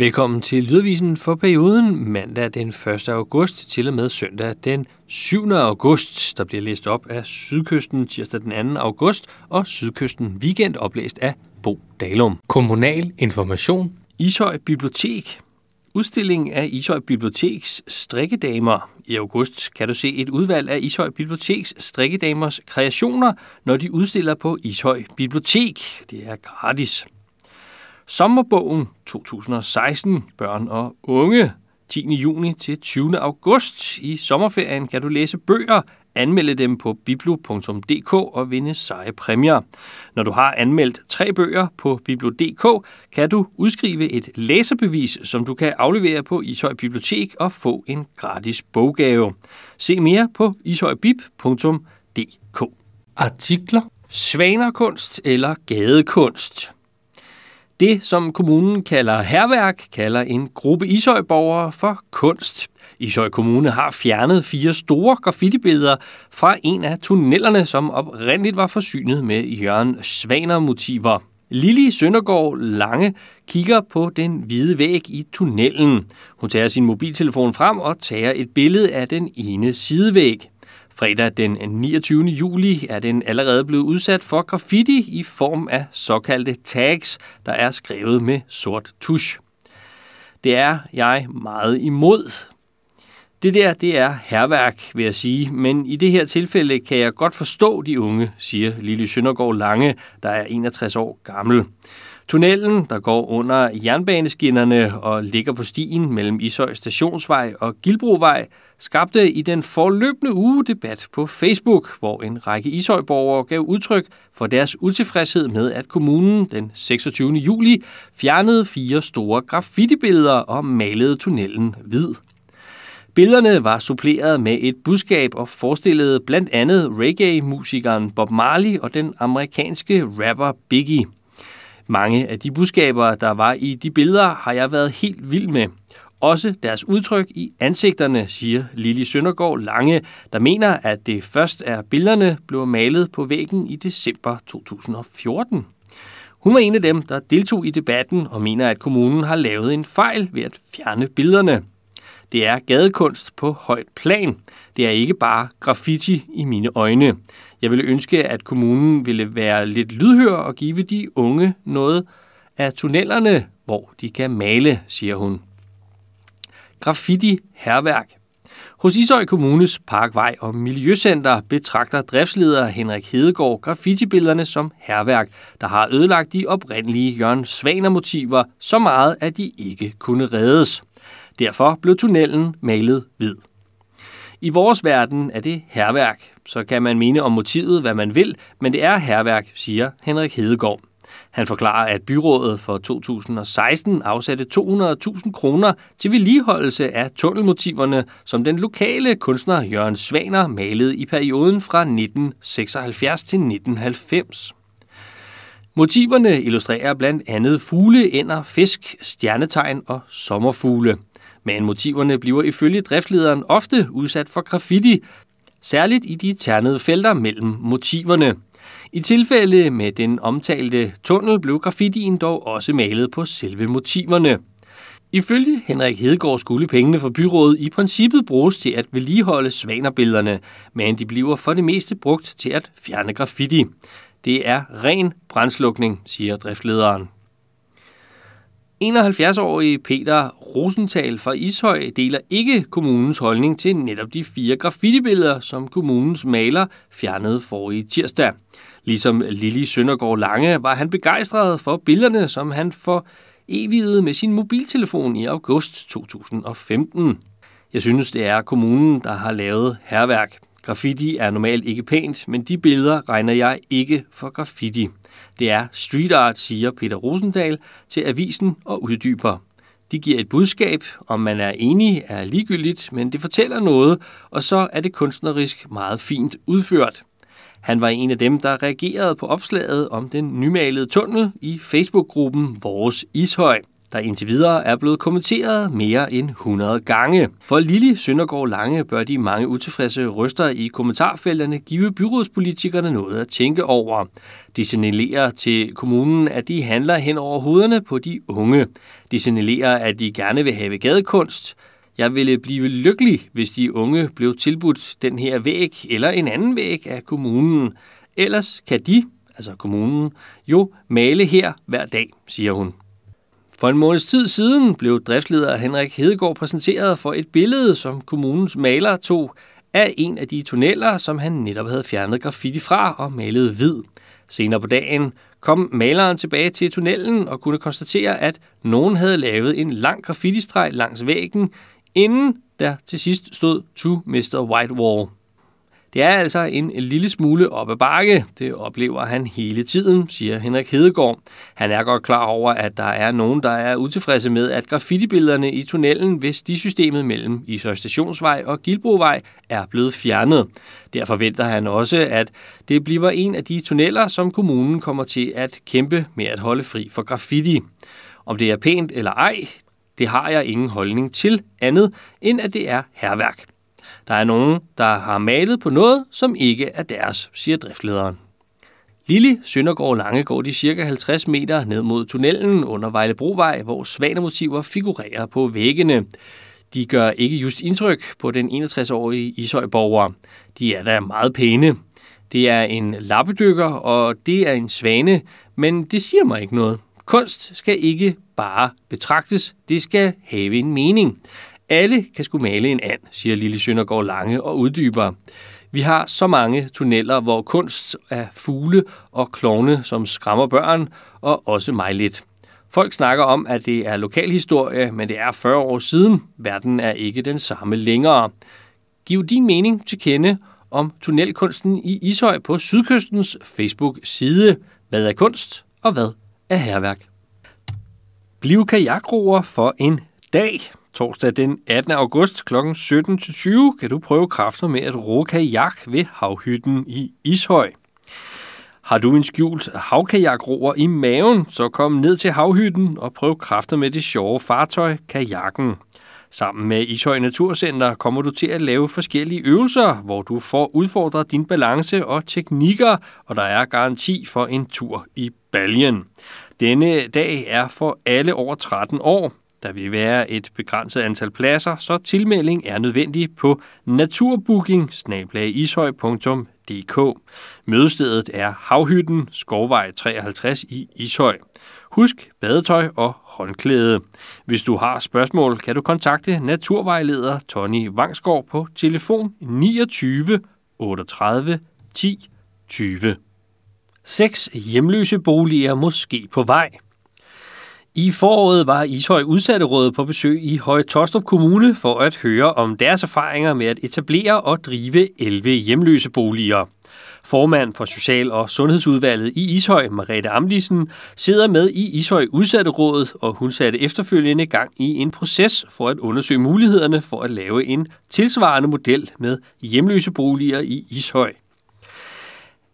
Velkommen til Lydvisen for perioden mandag den 1. august til og med søndag den 7. august, der bliver læst op af Sydkysten tirsdag den 2. august og Sydkysten Weekend oplæst af Bo Dalum. Kommunal information. Ishøj Bibliotek. Udstillingen af Ishøj Biblioteks strikkedamer. I august kan du se et udvalg af Ishøj Biblioteks strikkedamers kreationer, når de udstiller på Ishøj Bibliotek. Det er gratis. Sommerbogen 2016, børn og unge. 10. juni til 20. august. I sommerferien kan du læse bøger, anmelde dem på biblo.dk og vinde seje præmier. Når du har anmeldt tre bøger på biblo.dk, kan du udskrive et læserbevis, som du kan aflevere på Ishøj Bibliotek og få en gratis boggave. Se mere på ishøjbib.dk. Artikler, svanerkunst eller gadekunst – det, som kommunen kalder herværk, kalder en gruppe Ishøjborgere for kunst. Ishøj Kommune har fjernet fire store graffitibilleder fra en af tunnellerne, som oprindeligt var forsynet med Jørgen Svaner-motiver. Lili Søndergaard Lange kigger på den hvide væg i tunnelen. Hun tager sin mobiltelefon frem og tager et billede af den ene sidevæg. Fredag den 29. juli er den allerede blevet udsat for graffiti i form af såkaldte tags, der er skrevet med sort tusch. Det er jeg meget imod. Det der, det er herværk, vil jeg sige, men i det her tilfælde kan jeg godt forstå de unge, siger Lille Søndergaard Lange, der er 61 år gammel. Tunnelen, der går under jernbaneskinnerne og ligger på stien mellem Ishøj Stationsvej og Gilbrovej, skabte i den forløbende uge debat på Facebook, hvor en række Ishøj-borgere gav udtryk for deres utilfredshed med, at kommunen den 26. juli fjernede fire store graffiti-billeder og malede tunnelen hvid. Billederne var suppleret med et budskab og forestillede blandt andet reggae-musikeren Bob Marley og den amerikanske rapper Biggie – mange af de budskaber, der var i de billeder, har jeg været helt vild med. Også deres udtryk i ansigterne, siger Lili Søndergaard Lange, der mener, at det først er billederne blev malet på væggen i december 2014. Hun var en af dem, der deltog i debatten og mener, at kommunen har lavet en fejl ved at fjerne billederne. Det er gadekunst på højt plan. Det er ikke bare graffiti i mine øjne. Jeg ville ønske, at kommunen ville være lidt lydhør og give de unge noget af tunnellerne, hvor de kan male, siger hun. Graffiti herværk. Hos Ishøj Kommunes Parkvej og Miljøcenter betragter driftsleder Henrik Hedegaard graffitibillederne som herværk, der har ødelagt de oprindelige Jørgen Svaner-motiver så meget, at de ikke kunne reddes. Derfor blev tunnelen malet hvid. I vores verden er det herværk. Så kan man mene om motivet, hvad man vil, men det er herværk, siger Henrik Hedegaard. Han forklarer, at byrådet for 2016 afsatte 200.000 kroner til vedligeholdelse af tunnelmotiverne, som den lokale kunstner Jørgen Svaner malede i perioden fra 1976 til 1990. Motiverne illustrerer blandt andet fugle, ender, fisk, stjernetegn og sommerfugle – men motiverne bliver ifølge driftlederen ofte udsat for graffiti, særligt i de ternede felter mellem motiverne. I tilfælde med den omtalte tunnel blev graffitien dog også malet på selve motiverne. Ifølge Henrik Hedegaard skulle pengene fra byrådet i princippet bruges til at vedligeholde svanerbillederne, men de bliver for det meste brugt til at fjerne graffiti. Det er ren brændslukning, siger driftlederen. 71-årige Peter Rosenthal fra Ishøj deler ikke kommunens holdning til netop de fire graffitibilleder, som kommunens maler fjernede forrige tirsdag. Ligesom Lili Søndergaard Lange var han begejstret for billederne, som han for evigede med sin mobiltelefon i august 2015. Jeg synes, det er kommunen, der har lavet herværk. Graffiti er normalt ikke pænt, men de billeder regner jeg ikke for graffiti. Det er street art, siger Peter Rosendal til avisen og uddyber. De giver et budskab, om man er enig er ligegyldigt, men det fortæller noget, og så er det kunstnerisk meget fint udført. Han var en af dem, der reagerede på opslaget om den nymalede tunnel i Facebook-gruppen Vores Ishøj der indtil videre er blevet kommenteret mere end 100 gange. For Lille Søndergaard Lange bør de mange utilfredse ryster i kommentarfelterne give byrådspolitikerne noget at tænke over. De signalerer til kommunen, at de handler hen over hovederne på de unge. De signalerer, at de gerne vil have gadekunst. Jeg ville blive lykkelig, hvis de unge blev tilbudt den her væg eller en anden væg af kommunen. Ellers kan de, altså kommunen, jo male her hver dag, siger hun. For en måneds tid siden blev driftsleder Henrik Hedegaard præsenteret for et billede, som kommunens maler tog af en af de tunneller, som han netop havde fjernet graffiti fra og malet hvid. Senere på dagen kom maleren tilbage til tunnelen og kunne konstatere, at nogen havde lavet en lang graffitistreg langs væggen, inden der til sidst stod To Mr. White Wall. Det er altså en lille smule op ad bakke. Det oplever han hele tiden, siger Henrik Hedegaard. Han er godt klar over, at der er nogen, der er utilfredse med, at graffitibillederne i tunnelen ved stisystemet mellem Ishøj Stationsvej og Gilbrovej er blevet fjernet. Der forventer han også, at det bliver en af de tunneller, som kommunen kommer til at kæmpe med at holde fri for graffiti. Om det er pænt eller ej, det har jeg ingen holdning til andet, end at det er herværk. Der er nogen, der har malet på noget, som ikke er deres, siger driftlederen. Lille Søndergaard Lange går de cirka 50 meter ned mod tunnelen under Vejlebrovej, hvor svanemotiver figurerer på væggene. De gør ikke just indtryk på den 61-årige Ishøjborger. De er da meget pæne. Det er en lappedykker, og det er en svane, men det siger mig ikke noget. Kunst skal ikke bare betragtes, det skal have en mening. Alle kan skulle male en and, siger Lille Søndergaard Lange og uddyber. Vi har så mange tunneller, hvor kunst er fugle og klovne, som skræmmer børn, og også mig lidt. Folk snakker om, at det er lokalhistorie, men det er 40 år siden. Verden er ikke den samme længere. Giv din mening til kende om tunnelkunsten i Ishøj på Sydkystens Facebook-side. Hvad er kunst, og hvad er herværk? Bliv kajakroer for en dag. Torsdag den 18. august kl. 17-20 kan du prøve kræfter med at ro kajak ved havhytten i Ishøj. Har du en skjult havkajakroer i maven, så kom ned til havhytten og prøv kræfter med det sjove fartøj, kajakken. Sammen med Ishøj Naturcenter kommer du til at lave forskellige øvelser, hvor du får udfordret din balance og teknikker, og der er garanti for en tur i baljen. Denne dag er for alle over 13 år. Der vil være et begrænset antal pladser, så tilmelding er nødvendig på naturbooking Mødestedet er Havhytten, Skovvej 53 i Ishøj. Husk badetøj og håndklæde. Hvis du har spørgsmål, kan du kontakte naturvejleder Tony Vangsgaard på telefon 29 38 10 20. Seks hjemløse boliger måske på vej – i foråret var Ishøj Udsatterådet på besøg i Høje Tostrup Kommune for at høre om deres erfaringer med at etablere og drive 11 hjemløse boliger. Formand for Social- og Sundhedsudvalget i Ishøj, Marete Amdisen, sidder med i Ishøj Udsatterådet, og hun satte efterfølgende gang i en proces for at undersøge mulighederne for at lave en tilsvarende model med hjemløse boliger i Ishøj.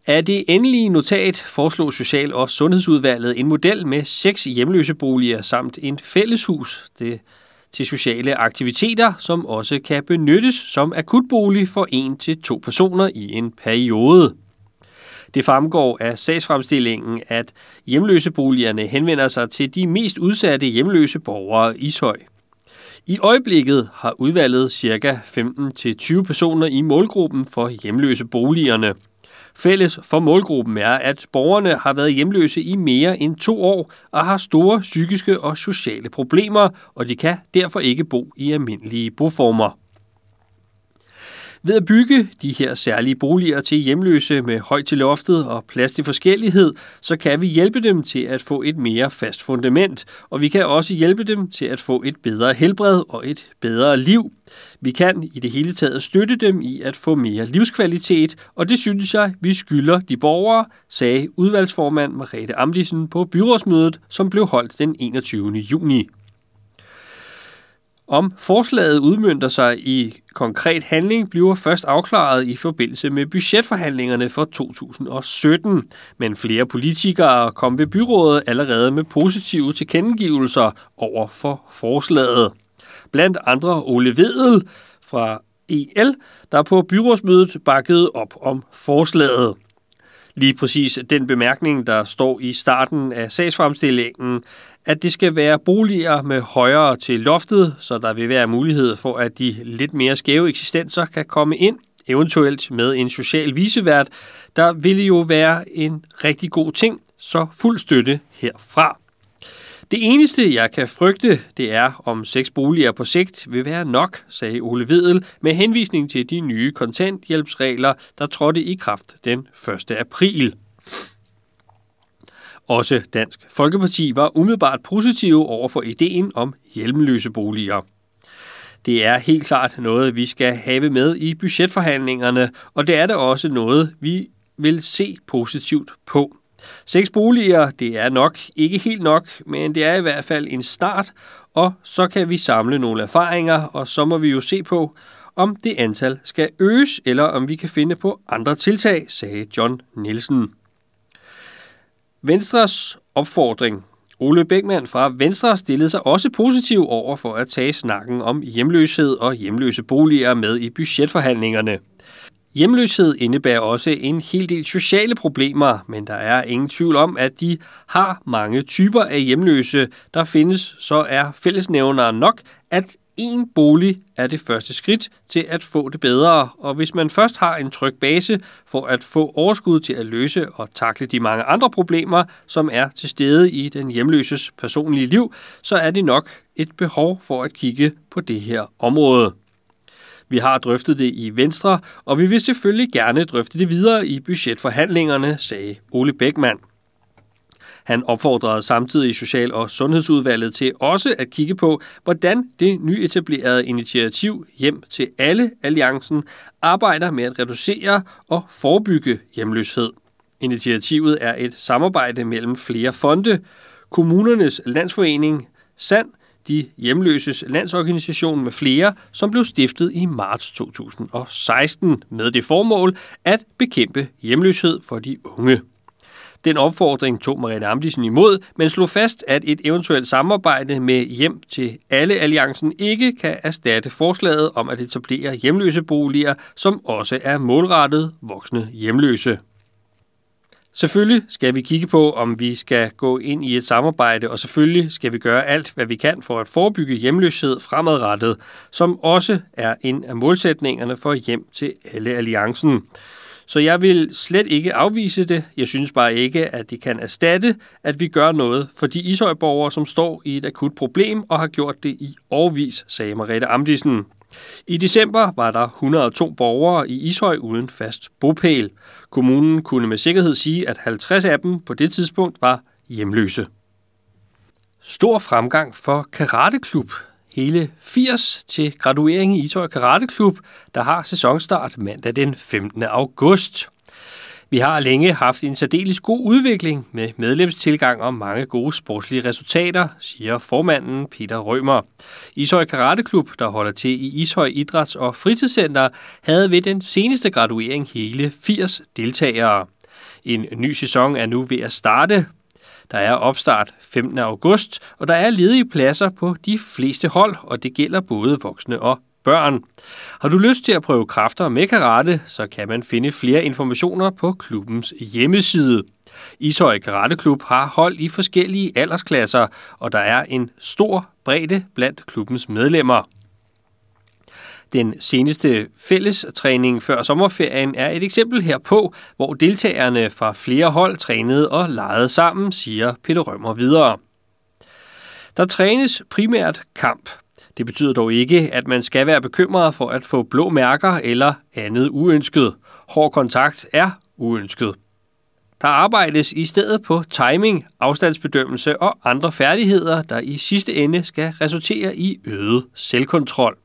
Af det endelige notat foreslog Social- og Sundhedsudvalget en model med seks hjemløseboliger samt en fælleshus det, til sociale aktiviteter, som også kan benyttes som akutbolig for en til to personer i en periode. Det fremgår af sagsfremstillingen, at hjemløseboligerne henvender sig til de mest udsatte hjemløse borgere i Ishøj. I øjeblikket har udvalget ca. 15-20 personer i målgruppen for hjemløse boligerne – Fælles for målgruppen er, at borgerne har været hjemløse i mere end to år og har store psykiske og sociale problemer, og de kan derfor ikke bo i almindelige boformer. Ved at bygge de her særlige boliger til hjemløse med højt til loftet og plads til forskellighed, så kan vi hjælpe dem til at få et mere fast fundament, og vi kan også hjælpe dem til at få et bedre helbred og et bedre liv. Vi kan i det hele taget støtte dem i at få mere livskvalitet, og det synes jeg, vi skylder de borgere, sagde udvalgsformand Marete Amdisen på byrådsmødet, som blev holdt den 21. juni. Om forslaget udmyndter sig i konkret handling, bliver først afklaret i forbindelse med budgetforhandlingerne for 2017. Men flere politikere kom ved byrådet allerede med positive tilkendegivelser over for forslaget blandt andre Ole Vedel fra EL, der på byrådsmødet bakkede op om forslaget. Lige præcis den bemærkning, der står i starten af sagsfremstillingen, at det skal være boliger med højere til loftet, så der vil være mulighed for, at de lidt mere skæve eksistenser kan komme ind, eventuelt med en social visevært, der ville jo være en rigtig god ting, så fuld støtte herfra. Det eneste, jeg kan frygte, det er, om seks boliger på sigt vil være nok, sagde Ole Vedel med henvisning til de nye kontanthjælpsregler, der trådte i kraft den 1. april. Også Dansk Folkeparti var umiddelbart positive over for ideen om hjemløse boliger. Det er helt klart noget, vi skal have med i budgetforhandlingerne, og det er det også noget, vi vil se positivt på. Seks boliger, det er nok ikke helt nok, men det er i hvert fald en start, og så kan vi samle nogle erfaringer, og så må vi jo se på, om det antal skal øges, eller om vi kan finde på andre tiltag, sagde John Nielsen. Venstres opfordring. Ole Bækman fra Venstre stillede sig også positiv over for at tage snakken om hjemløshed og hjemløse boliger med i budgetforhandlingerne. Hjemløshed indebærer også en hel del sociale problemer, men der er ingen tvivl om, at de har mange typer af hjemløse. Der findes, så er fællesnævneren nok, at en bolig er det første skridt til at få det bedre, og hvis man først har en tryg base for at få overskud til at løse og takle de mange andre problemer, som er til stede i den hjemløses personlige liv, så er det nok et behov for at kigge på det her område. Vi har drøftet det i Venstre, og vi vil selvfølgelig gerne drøfte det videre i budgetforhandlingerne, sagde Ole Bækman. Han opfordrede samtidig Social- og Sundhedsudvalget til også at kigge på, hvordan det nyetablerede initiativ Hjem til alle Alliancen arbejder med at reducere og forebygge hjemløshed. Initiativet er et samarbejde mellem flere fonde, Kommunernes Landsforening, SAND, de hjemløses landsorganisation med flere, som blev stiftet i marts 2016 med det formål at bekæmpe hjemløshed for de unge. Den opfordring tog Marianne Amdisen imod, men slog fast, at et eventuelt samarbejde med hjem til alle alliancen ikke kan erstatte forslaget om at etablere hjemløse boliger, som også er målrettet voksne hjemløse. Selvfølgelig skal vi kigge på, om vi skal gå ind i et samarbejde, og selvfølgelig skal vi gøre alt, hvad vi kan for at forebygge hjemløshed fremadrettet, som også er en af målsætningerne for hjem til alle alliancen. Så jeg vil slet ikke afvise det. Jeg synes bare ikke, at det kan erstatte, at vi gør noget for de ishøjborgere, som står i et akut problem og har gjort det i årvis, sagde Marette Amdisen. I december var der 102 borgere i Ishøj uden fast bopæl. Kommunen kunne med sikkerhed sige, at 50 af dem på det tidspunkt var hjemløse. Stor fremgang for karateklub. Hele 80 til graduering i Ishøj Karateklub, der har sæsonstart mandag den 15. august. Vi har længe haft en særdeles god udvikling med medlemstilgang og mange gode sportslige resultater, siger formanden Peter Rømer. Ishøj Karateklub, der holder til i Ishøj Idræts- og Fritidscenter, havde ved den seneste graduering hele 80 deltagere. En ny sæson er nu ved at starte. Der er opstart 15. august, og der er ledige pladser på de fleste hold, og det gælder både voksne og børn. Har du lyst til at prøve kræfter med karate, så kan man finde flere informationer på klubbens hjemmeside. Ishøj Karate Klub har hold i forskellige aldersklasser, og der er en stor bredde blandt klubbens medlemmer. Den seneste fællestræning før sommerferien er et eksempel herpå, hvor deltagerne fra flere hold trænede og legede sammen, siger Peter Rømmer videre. Der trænes primært kamp. Det betyder dog ikke, at man skal være bekymret for at få blå mærker eller andet uønsket. Hård kontakt er uønsket. Der arbejdes i stedet på timing, afstandsbedømmelse og andre færdigheder, der i sidste ende skal resultere i øget selvkontrol.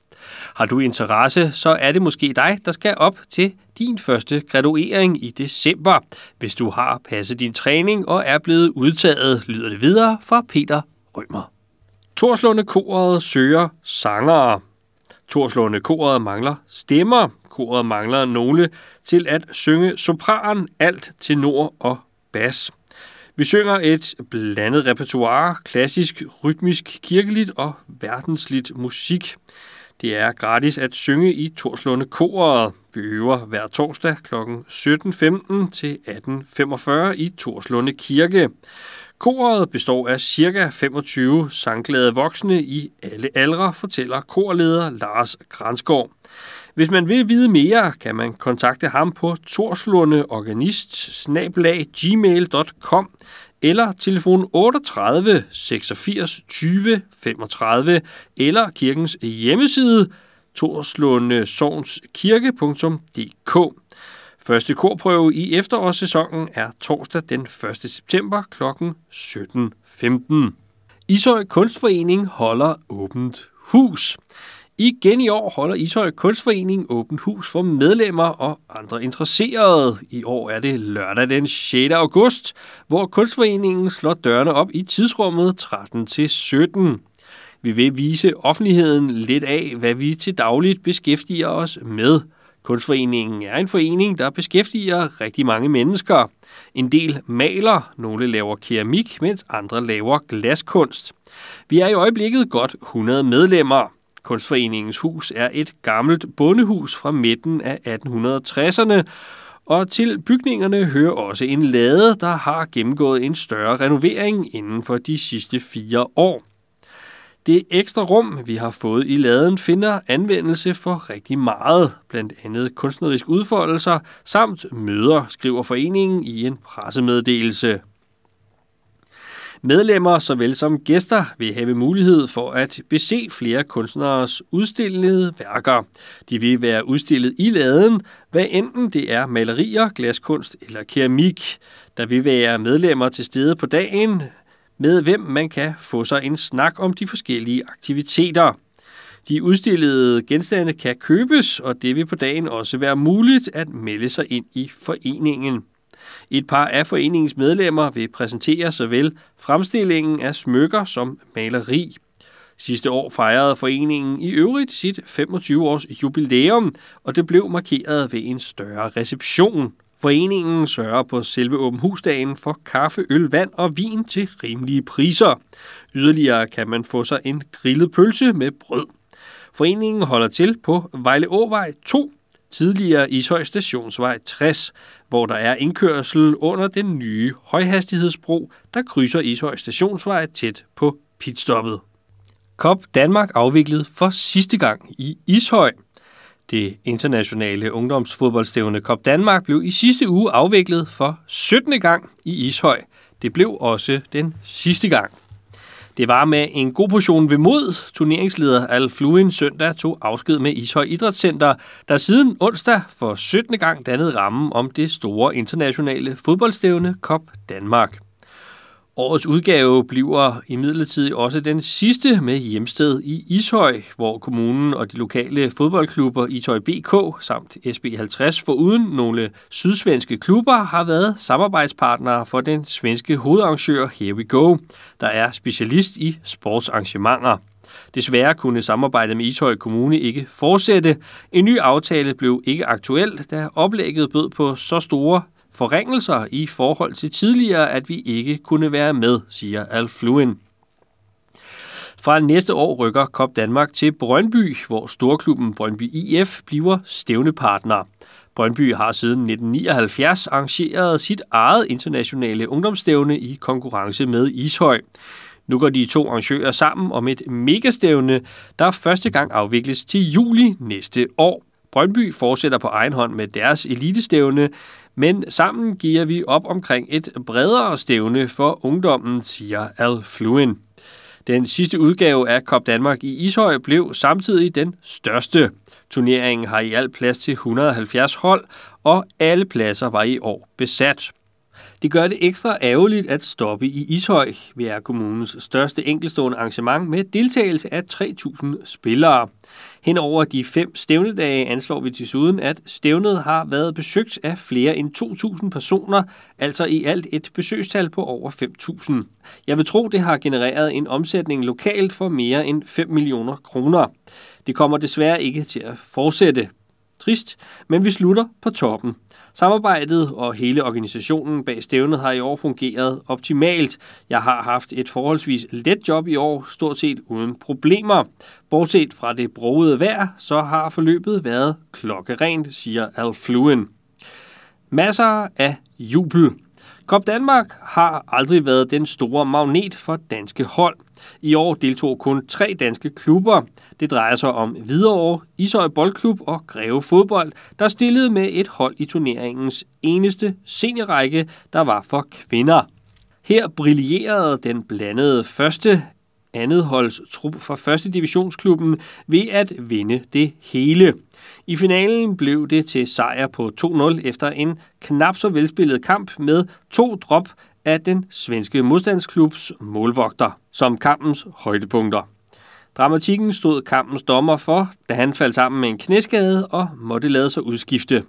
Har du interesse, så er det måske dig, der skal op til din første graduering i december, hvis du har passet din træning og er blevet udtaget, lyder det videre fra Peter Rømer. Torslunde Koret søger sangere. Torslunde Koret mangler stemmer. Koret mangler nogle til at synge sopran, alt, tenor og bas. Vi synger et blandet repertoire, klassisk, rytmisk, kirkeligt og verdensligt musik. Det er gratis at synge i Torslunde Koret. Vi øver hver torsdag kl. 17.15 til 18.45 i Torslunde Kirke. Koret består af ca. 25 sangglade voksne i alle aldre, fortæller korleder Lars Gransgaard. Hvis man vil vide mere, kan man kontakte ham på torslundeorganist gmail.com eller telefon 38 86 20 35 eller kirkens hjemmeside torslundesovnskirke.dk. Første korprøve i efterårssæsonen er torsdag den 1. september kl. 17.15. Ishøj Kunstforening holder åbent hus. Igen i år holder Ishøj Kunstforening åbent hus for medlemmer og andre interesserede. I år er det lørdag den 6. august, hvor Kunstforeningen slår dørene op i tidsrummet 13 til 17. Vi vil vise offentligheden lidt af, hvad vi til dagligt beskæftiger os med – Kunstforeningen er en forening, der beskæftiger rigtig mange mennesker. En del maler, nogle laver keramik, mens andre laver glaskunst. Vi er i øjeblikket godt 100 medlemmer. Kunstforeningens hus er et gammelt bondehus fra midten af 1860'erne, og til bygningerne hører også en lade, der har gennemgået en større renovering inden for de sidste fire år. Det ekstra rum, vi har fået i laden, finder anvendelse for rigtig meget, blandt andet kunstnerisk udfoldelser samt møder, skriver foreningen i en pressemeddelelse. Medlemmer såvel som gæster vil have mulighed for at bese flere kunstneres udstillede værker. De vil være udstillet i laden, hvad enten det er malerier, glaskunst eller keramik. Der vil være medlemmer til stede på dagen, med hvem man kan få sig en snak om de forskellige aktiviteter. De udstillede genstande kan købes, og det vil på dagen også være muligt at melde sig ind i foreningen. Et par af foreningens medlemmer vil præsentere såvel fremstillingen af smykker som maleri. Sidste år fejrede foreningen i øvrigt sit 25-års jubilæum, og det blev markeret ved en større reception. Foreningen sørger på selve åbenhusdagen for kaffe, øl, vand og vin til rimelige priser. Yderligere kan man få sig en grillet pølse med brød. Foreningen holder til på Vejle Åvej 2, tidligere Ishøj Stationsvej 60, hvor der er indkørsel under den nye højhastighedsbro, der krydser Ishøj Stationsvej tæt på pitstoppet. Kop Danmark afviklet for sidste gang i Ishøj. Det internationale ungdomsfodboldstævne Kop Danmark blev i sidste uge afviklet for 17. gang i Ishøj. Det blev også den sidste gang. Det var med en god portion ved mod. Turneringsleder Al Fluin søndag tog afsked med Ishøj Idrætscenter, der siden onsdag for 17. gang dannede rammen om det store internationale fodboldstævne Kop Danmark. Årets udgave bliver imidlertid også den sidste med hjemsted i Ishøj, hvor kommunen og de lokale fodboldklubber Ishøj BK samt SB50 foruden nogle sydsvenske klubber har været samarbejdspartnere for den svenske hovedarrangør Here We Go, der er specialist i sportsarrangementer. Desværre kunne samarbejdet med Ishøj Kommune ikke fortsætte. En ny aftale blev ikke aktuel, da oplægget bød på så store forringelser i forhold til tidligere, at vi ikke kunne være med, siger Alf Fluin. Fra næste år rykker Kop Danmark til Brøndby, hvor storklubben Brøndby IF bliver stævnepartner. Brøndby har siden 1979 arrangeret sit eget internationale ungdomsstævne i konkurrence med Ishøj. Nu går de to arrangører sammen om et megastævne, der første gang afvikles til juli næste år. Brøndby fortsætter på egen hånd med deres elitestævne, men sammen giver vi op omkring et bredere stævne for ungdommen, siger Al Fluen. Den sidste udgave af Cup Danmark i Ishøj blev samtidig den største. Turneringen har i alt plads til 170 hold, og alle pladser var i år besat. Det gør det ekstra ærgerligt at stoppe i Ishøj, Vi er kommunens største enkelstående arrangement med deltagelse af 3.000 spillere over de fem stævnedage anslår vi desuden, at stævnet har været besøgt af flere end 2.000 personer, altså i alt et besøgstal på over 5.000. Jeg vil tro, det har genereret en omsætning lokalt for mere end 5 millioner kroner. Det kommer desværre ikke til at fortsætte. Trist, men vi slutter på toppen. Samarbejdet og hele organisationen bag stævnet har i år fungeret optimalt. Jeg har haft et forholdsvis let job i år, stort set uden problemer. Bortset fra det broede vejr, så har forløbet været klokkerent, siger Al Fluen. Masser af jubel. Kop Danmark har aldrig været den store magnet for danske hold. I år deltog kun tre danske klubber. Det drejer sig om Hvidovre, Ishøj Boldklub og Greve Fodbold, der stillede med et hold i turneringens eneste seniorrække, der var for kvinder. Her brillerede den blandede første andet holds trup fra første divisionsklubben ved at vinde det hele. I finalen blev det til sejr på 2-0 efter en knap så velspillet kamp med to drop af den svenske modstandsklubs målvogter som kampens højdepunkter. Dramatikken stod kampens dommer for, da han faldt sammen med en knæskade og måtte lade sig udskifte.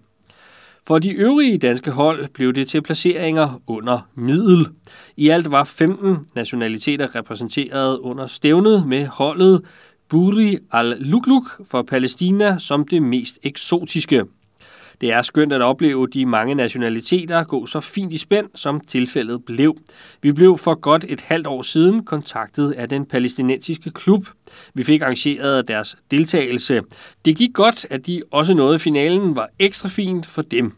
For de øvrige danske hold blev det til placeringer under middel. I alt var 15 nationaliteter repræsenteret under stævnet med holdet Buri al-Lukluk for Palæstina som det mest eksotiske. Det er skønt at opleve de mange nationaliteter gå så fint i spænd, som tilfældet blev. Vi blev for godt et halvt år siden kontaktet af den palæstinensiske klub. Vi fik arrangeret deres deltagelse. Det gik godt, at de også nåede finalen var ekstra fint for dem.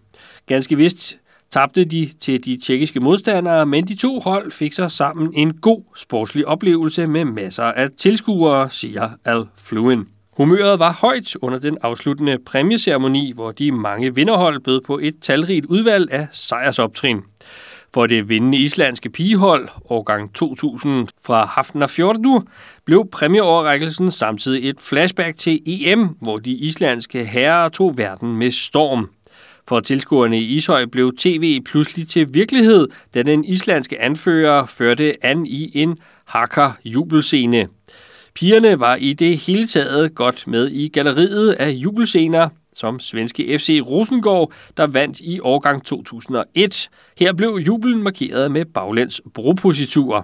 Ganske vist tabte de til de tjekkiske modstandere, men de to hold fik sig sammen en god sportslig oplevelse med masser af tilskuere, siger Al Fluen. Humøret var højt under den afsluttende præmieceremoni, hvor de mange vinderhold bød på et talrigt udvalg af sejrsoptrin. For det vindende islandske pigehold, årgang 2000 fra Hafnarfjörður, blev præmieoverrækkelsen samtidig et flashback til EM, hvor de islandske herrer tog verden med storm. For tilskuerne i Ishøj blev tv pludselig til virkelighed, da den islandske anfører førte an i en hakker jubelscene. Pigerne var i det hele taget godt med i galleriet af jubelscener, som svenske FC Rosengård, der vandt i årgang 2001. Her blev jubelen markeret med baglæns bropositurer.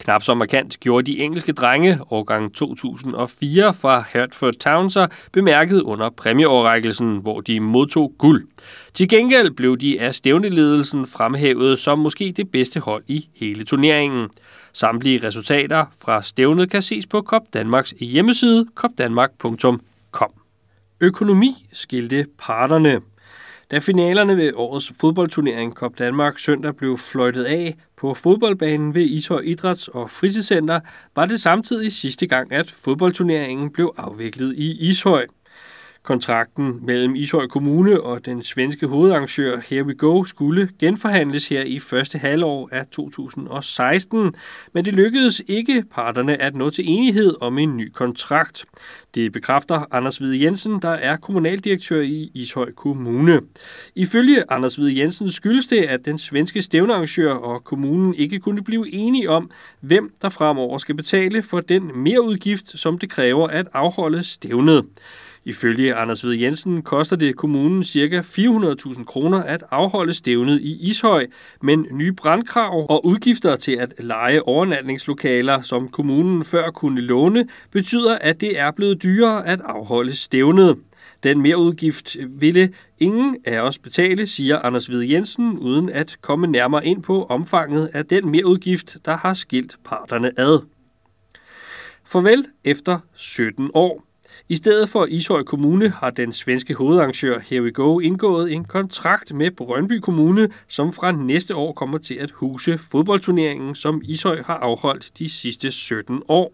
Knap så markant gjorde de engelske drenge årgang 2004 fra Hertford Townser bemærket under præmieoverrækkelsen, hvor de modtog guld. Til gengæld blev de af stævneledelsen fremhævet som måske det bedste hold i hele turneringen. Samtlige resultater fra stævnet kan ses på Kop Danmarks hjemmeside kopdanmark.com. Økonomi skilte parterne. Da finalerne ved årets fodboldturnering Kop Danmark søndag blev fløjtet af på fodboldbanen ved Ishøj Idræts- og Fritidscenter, var det samtidig sidste gang, at fodboldturneringen blev afviklet i Ishøj. Kontrakten mellem Ishøj Kommune og den svenske hovedarrangør Here We Go skulle genforhandles her i første halvår af 2016, men det lykkedes ikke parterne at nå til enighed om en ny kontrakt. Det bekræfter Anders Hvide Jensen, der er kommunaldirektør i Ishøj Kommune. Ifølge Anders Hvide Jensen skyldes det, at den svenske stævnearrangør og kommunen ikke kunne blive enige om, hvem der fremover skal betale for den mere udgift, som det kræver at afholde stævnet. Ifølge Anders Ved Jensen koster det kommunen ca. 400.000 kroner at afholde stævnet i Ishøj, men nye brandkrav og udgifter til at lege overnatningslokaler, som kommunen før kunne låne, betyder, at det er blevet dyrere at afholde stævnet. Den merudgift ville ingen af os betale, siger Anders Hvide Jensen, uden at komme nærmere ind på omfanget af den merudgift, der har skilt parterne ad. Farvel efter 17 år. I stedet for Ishøj Kommune har den svenske hovedarrangør Here We Go indgået en kontrakt med Brøndby Kommune, som fra næste år kommer til at huse fodboldturneringen, som Ishøj har afholdt de sidste 17 år.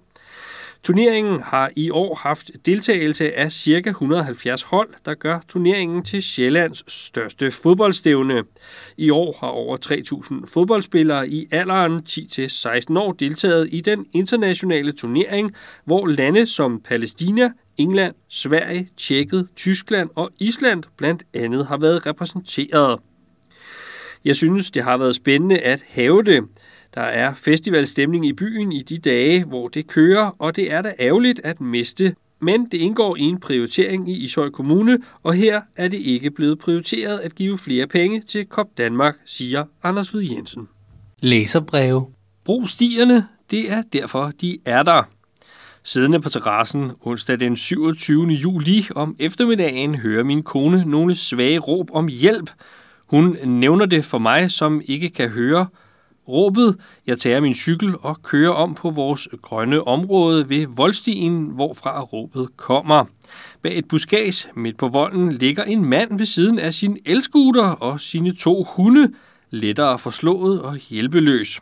Turneringen har i år haft deltagelse af ca. 170 hold, der gør turneringen til Sjællands største fodboldstævne. I år har over 3.000 fodboldspillere i alderen 10-16 år deltaget i den internationale turnering, hvor lande som Palæstina, England, Sverige, Tjekkiet, Tyskland og Island blandt andet har været repræsenteret. Jeg synes, det har været spændende at have det. Der er festivalstemning i byen i de dage, hvor det kører, og det er da ærgerligt at miste. Men det indgår i en prioritering i Ishøj Kommune, og her er det ikke blevet prioriteret at give flere penge til Kop Danmark, siger Anders Hvid Jensen. Læserbreve. Brug stierne, det er derfor, de er der. Siddende på terrassen onsdag den 27. juli om eftermiddagen hører min kone nogle svage råb om hjælp. Hun nævner det for mig, som ikke kan høre råbet. Jeg tager min cykel og kører om på vores grønne område ved voldstien, hvorfra råbet kommer. Bag et buskads midt på volden ligger en mand ved siden af sin elskuter og sine to hunde, lettere forslået og hjælpeløs.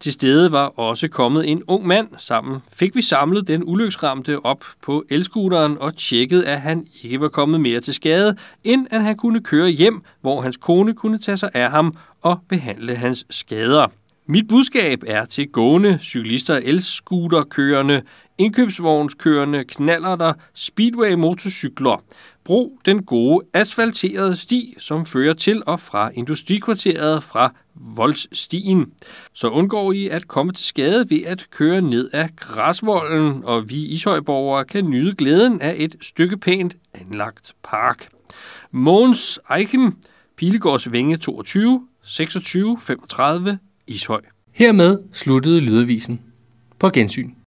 Til stede var også kommet en ung mand. Sammen fik vi samlet den ulyksramte op på elskuderen og tjekkede, at han ikke var kommet mere til skade, end at han kunne køre hjem, hvor hans kone kunne tage sig af ham og behandle hans skader. Mit budskab er til gående, cyklister, elskuterkørende, indkøbsvognskørende, knallerter, speedway-motorcykler. Brug den gode asfalterede sti, som fører til og fra industrikvarteret fra Voldsstien. Så undgår I at komme til skade ved at køre ned ad græsvolden, og vi ishøjborgere kan nyde glæden af et stykke pænt anlagt park. Mogens Eichen, Pilegårds Vinge 22, 26, 35, Ishøj. Hermed sluttede lydavisen. På gensyn.